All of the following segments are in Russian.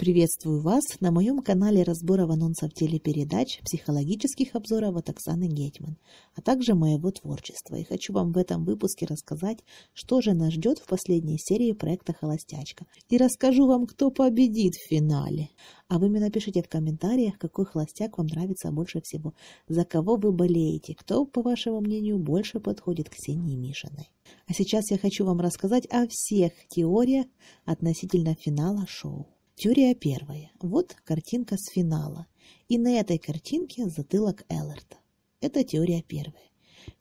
Приветствую вас на моем канале разборов анонсов телепередач, психологических обзоров от Оксаны Гетман, а также моего творчества. И хочу вам в этом выпуске рассказать, что же нас ждет в последней серии проекта «Холостячка». И расскажу вам, кто победит в финале. А вы мне напишите в комментариях, какой холостяк вам нравится больше всего, за кого вы болеете, кто, по вашему мнению, больше подходит к Ксении Мишиной. А сейчас я хочу вам рассказать о всех теориях относительно финала шоу. Тюрия первая. Вот картинка с финала. И на этой картинке затылок Элларта. Это теория первая.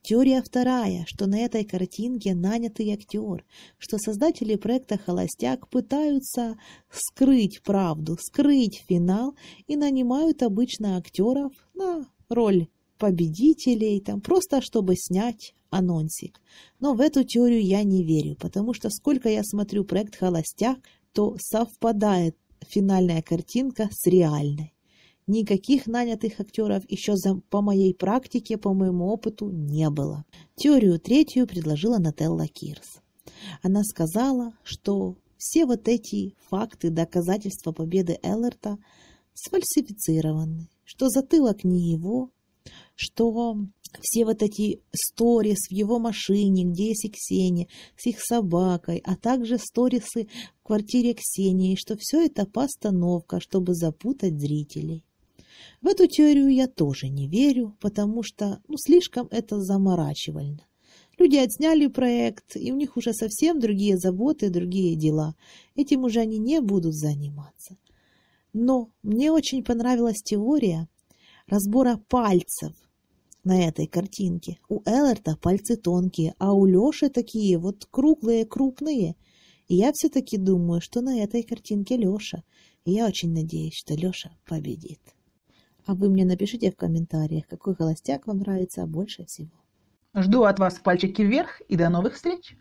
Теория вторая, что на этой картинке нанятый актер, что создатели проекта «Холостяк» пытаются скрыть правду, скрыть финал и нанимают обычно актеров на роль победителей, там, просто чтобы снять анонсик. Но в эту теорию я не верю, потому что сколько я смотрю проект «Холостяк», то совпадает финальная картинка с реальной. Никаких нанятых актеров еще за, по моей практике, по моему опыту, не было. Теорию третью предложила Нателла Кирс. Она сказала, что все вот эти факты доказательства победы Эллерта сфальсифицированы, что затылок не его, что все вот эти сторис в его машине, где есть и Ксения, с их собакой, а также сторисы в квартире Ксении, что все это постановка, чтобы запутать зрителей. В эту теорию я тоже не верю, потому что ну, слишком это заморачивально. Люди отсняли проект, и у них уже совсем другие заботы, другие дела. Этим уже они не будут заниматься. Но мне очень понравилась теория, разбора пальцев на этой картинке. У Элларта пальцы тонкие, а у Лёши такие вот круглые, крупные. И я все-таки думаю, что на этой картинке Лёша. И я очень надеюсь, что Лёша победит. А вы мне напишите в комментариях, какой холостяк вам нравится больше всего. Жду от вас пальчики вверх и до новых встреч!